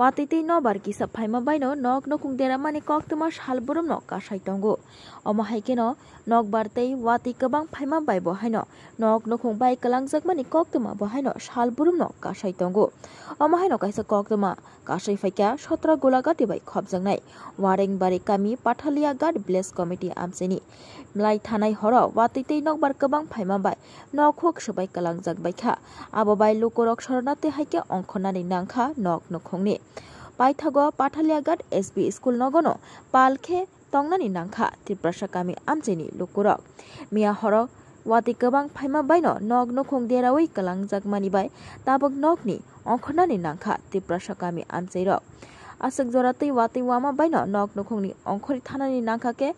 watite no barki sapphai ma bai no nok no kung dera mani kok tuma shal borom no ka shai tongo omo hai ke no nok bartei wati kabang phaima bai bo hai no nok no kung bai kalang jak mani kok tuma bo hai no shal borom no ka shai tongo omo hai no kaisa kok tuma ka shai phai kya shotra golagati bai khop jang nai wareng bari kami pathalia gad bless committee amseni mlai thanai horo watite nok bar kabang phaima bai nok khok sabai kalang jak bai kha abo bai lokorok শরণার্থী হাইকে অংখনানি নাংখা নক নখংনি पाइथाग पाठालियागाट SB school नगनो पालखे तंगनानि नांखा त्रिप्रासा गामि आमजेनि लुकुरक मिया हरक वाति गोबां फाइमा Bayern नग नखं देरावै गलांजाक मानिबाय ताबक नगनि अंखनानि नांखा त्रिप्रासा गामि आमजैरक आसक जरातै वाति वामा Bayern नग नखंनि अंखरि थानानि नांखाके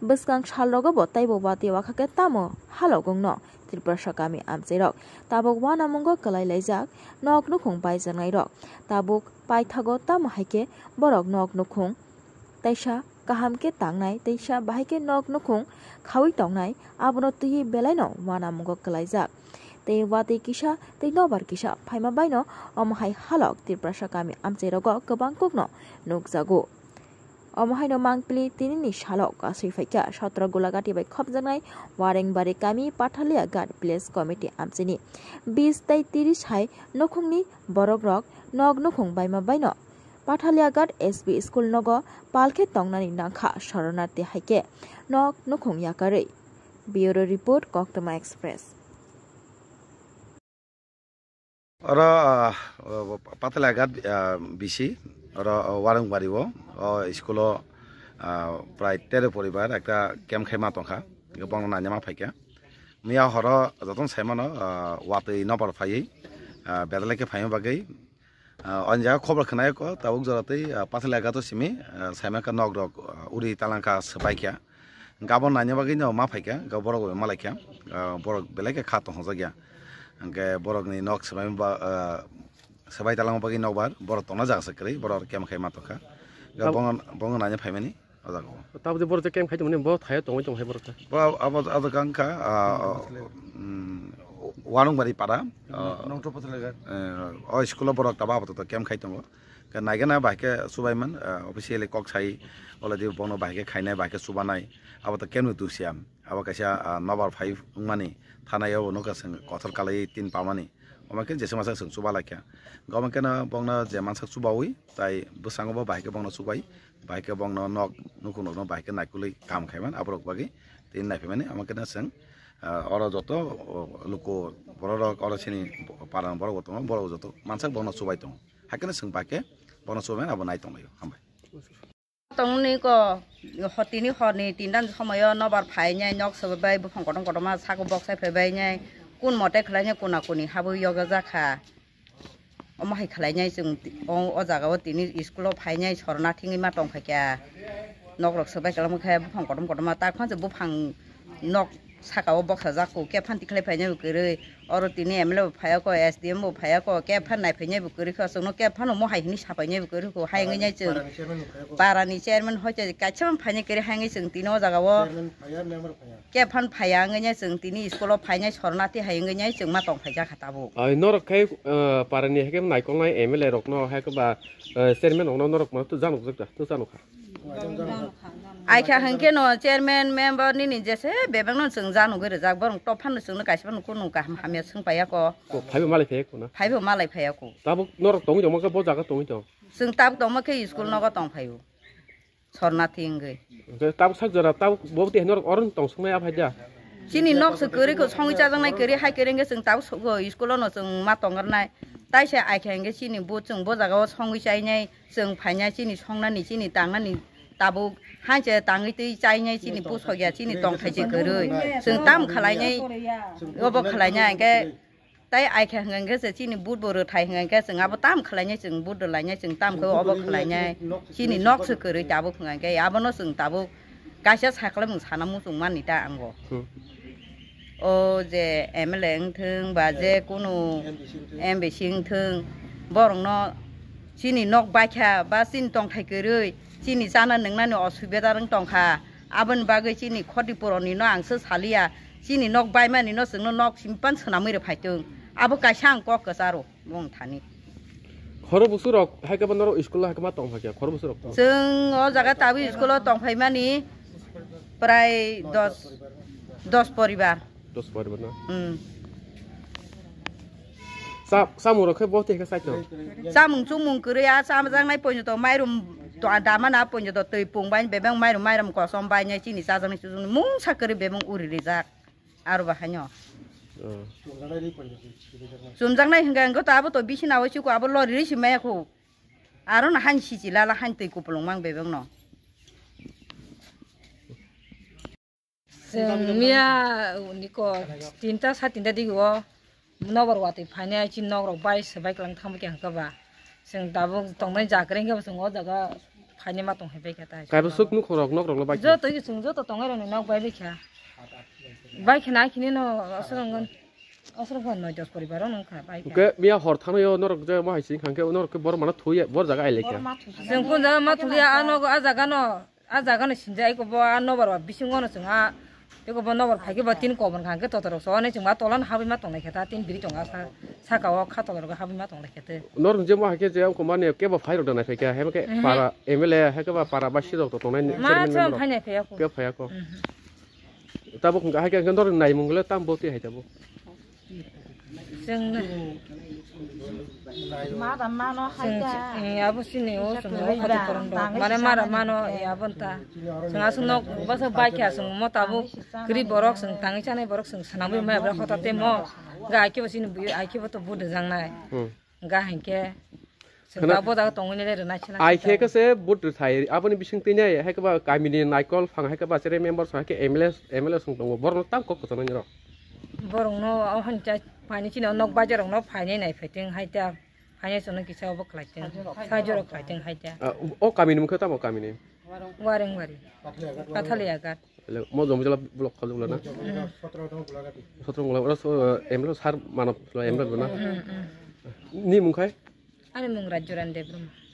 bwskang chal rogo bo taibo wati wakake tamo halo gong no tripura shakami amse rok tabok wana mungo kalai lai zak nok nukhung pai zan ngai rok tabok pai thago tamo haike borok nok nukhung taisha kaham ke tang nai taisha bhai ke nok nukhung khawi tong nai abono tuhi belai no wana mungo kalai zak te wati kisha te nobar kisha phaima bai no om hai halok tripura shakami amse rogo kobang kukno nuk zago Omahino mangpili tinini shalok kasri faika shatra golagati bai khop jangai waring bare kami pathalia guard place committee amchini 20 tai 30 hai nokhungni borogrok nog nokhung baima baino পাঠালিয়াঘাট এস B school নগ পালখে টংনানি নাখা শরণার্থী হাইকে নক নখং ইয়াকারে bureau report কক্টমা express र पातलाघाट बिसि र वारङबारी हो स्कुल প্ৰায় তেৰ পৰিবাৰ এটা কেম খেমা টংখা বং নাজামা ফাইকীয়া মিয়া হৰ যতন চাইমান ৱাটেই নপৰ ফাই বেদালেকে ফাই বাগেই অঞ্জা খবৰ খনাই ক তাবুক জৰতেই পাছলে এঘাটো চিমি চাইমাকে নগ্ৰ উৰি টালাংকা চপাইকীয়া গাবন নাজামাগেই ন মা ফাইকীয়া গাঁও বৰ মালাইকীয়া বৰ বেলেগে খা তহঁজাগীয়া borok ni nok semai ba sebai talang bagi nok bar borok tona jak sekri borok kem khai mato kha ga bongon bongon anya phai mani ada ko tab de borok kem khai to bo thai to tong hai borok ba ab ab kang kha वानुङबारी पारा अ स्कुलाव बरक दाबा आबादत केम खाइ दङ नायगोना बाहायके सुबायमोन officially कक साइ already बनो बाहायके खायनाय बाहायके सुबानाय आबाद केमनो दुसियाम आबा खायसा नबार फाइभ मानि थानायाव नोका जों कथर खालायो तिन पामानि আমাকে জেসে মাসা সং সুবা লাখিয়া গমকে না বংন যে মানসা সুবাউই তাই বসাঙ্গব বাইকে বংন সুবাই বাইকে বংন নক নুকু নক বাইকে নাইকুলি কাম খাইমান আবরক বাকি তিন নাইফে মানে আমাকে না সং অৰজত লোক বৰৰ অৰচিনি বৰগত বৰজত মানুহক বন চুবাই তং সেইকাৰণে চোনপাকে বন চুবাই আব নাই তং হামাই তংনি ক সতিনী তিনিটা সময়ত নবাৰ ফাই নাই নক চবাই সংকটন কটমা চাকু বক্সাই ফেবাই নাই কোন মতে খেলাই নাই কোনা কোনি হাবৈ অগজা খা অমাহে খেলাই নাই যোন অঁ অজাগাও তিনি স্কুলত ফাই নাই চৰণা ঠিঙি মা তং ফাইকীয়া নক ৰক চবাই খেলামুখাই সংকটন কটমা তাৰখন যে নক สักวบอกษจโกูแก่พันติคลายพันยบุกเรื่อยอรุตินี่เอ็มเล็บพายก็เอสดีเอ็มบุกพายก็แก่พันนายพเนี่ยบุกเรื่อยข้อสงนกแก่พันน้โมหายนิชาพเนี่ยบุกเรื่อยก็หายเงินยังจึงปารานิเชนมันหัวใจกัจฉันพันยเกลี่ยหายเงินจึงตีน้อสักรวะแก่พันพายเงินยังจึงตีนี่สกุลไปยเงินชรนาที่หายเงินยังจึงมาต้องไปจักขตาบุไอ้นรกใครเอ่อปารานิเฮกมันนายคนนั้เอ็มเล็บรกน้อให้ก็บ่าเอ่อเซนเมของน้นกมันตุ้งจานุกจักตุ้งจานุกค่ะ আইখা হংকে চেয়ারম্যান মেম্বার নিজেছে বেবেন চ নগর যাক বরং টপ ফান চ কাইসব আমি সঙ্গায় ফাইব মালাই ফাইক ফাইব মালাই ফাইক দমকে বজাগ দমই দম চাব দমকে স্কুল নগর দম ফাইব সরনাথি ইংগে তাব সাকজরা তাব বগতে হেনর অরন তং সঙ্গে আফাই দা চিনি নকস কৰি কো সঙ্গি চাজং নাই কৰি হাই কৰিং গে সং তাব সগ স্কুল ন সং মা তংগর নাই তাইসে আইখেং গে চিনি বো সং বো জাগা সঙ্গি চাই নাই সং ফাইনা চিনি সংনা নি চিনি তাঙা নি tabu hai che tang i ti chai nhai chi ni pu so ya chi ni tong thai che ko rui sung nhảy, khalai nhai obo khalai nhai ke tai ai kha ngang ke se chi ni bút bo ro thai ngang ke sung abo tam khalai nhai sung bút do lai nhai sung tam ko obo khalai nhai chi ni nok su ko rui tabu ngang ke abo no sung tabu kaisa sakla mung sana mu sung man ni ta ango ừ. ô je em leng thương bà cô kunu em bị sinh thương borong no ชินีนอกบ้าค่ะบ้านสิ้นตองไทยเกลยชินีซานันหนึ่งนั่นออสเบตารังตองค่ะอาบันบ้านเกชินีคดีปุโรนีน้องสุสาลียชินีนอกบ้านแม่นีน้องสึงนอกชิมปันสนามมือไปตึงอาบุกาช่างก็เกษารุวงทานีขอรบสุรักให้กับนรกอิสกุลให้กับมาตองพักยาขอรบสุรักซึ่งอ๋อจากตาวิอิสกุลตองไปแม่นี้ประมาณดอสดอสปอริบาดอสปอริบานะอืม sa sa mung rakhe bote ka sai to sa mung chung mung kure ya sa ma jang nai poin to mai rum to da ma na poin to tui pung bain be bang mai rum mai rum ko som bain ni chi ni sa jang ni chu mung sa kare be mung uri ri jak aro ba hanyo sumjang nai hinga ngo ta abo to bisina wa chu ko abo lo ri si mai ko aro na han si chi la la han tui ko plong mang be bang no जोंनिया उनिखौ तिनटा साराय तिनटा दिगिव नगर वाते फाइने चीन नगर by say by कलंग थाम के हकबा सिंग दाबो तोंग नै जा करेंगे बस ओ जगह फाइने मा तोंग हेबे केता काय बस सुख नु खरक नगर ल बाई जो तो ये सुंग जो तो तोंग रे न नग बाई बेखा बाई खना खिनि न असरंग असरंग न नय जस परिवार न खा बाई ओके बिया हर थाम यो नरक जे मा हिसिं खांके नरक बर मा थुय बर जगह आइले के जों कुन जा मा थुय आ नग आ जगह न आ जगह न सिंजाय को बा नबर बिसिंग न Sunga Tukup nombor kaki batin kawan kangke tatar usaha ni cuma tolan habi matong lekhet. Tatin biri cunga sa sa kawa kah tatar usaha habi matong lekhet. Nor jemu hake jemu kuman ya kebab payah udah naik kaya. Hemek para emel ya hake bab para basi dok tu tolan. Macam mana kaya ko? Kebab payah ko. Tapi kungka hake kendor naik mungkin le tam boti hake tapi. Seng. আপুনি নাইকল ফাং হাইকা বাছেৰে member M L A M L A বৰ নতুন কক কথা নাই ৰ borongno ahancha phaini chino nok bajarongno phaini nai phaiteng haita phaini sono kisa obo khlaiten sajoro khlaiten haita o kamini mukha tabo kamini waring wari kathali agar le mo jom jala blog khol bula na 17 tong bula gati 17 tong bula ro emlo sar manop bula emlo bula ni mukha ani mung rajuran debrum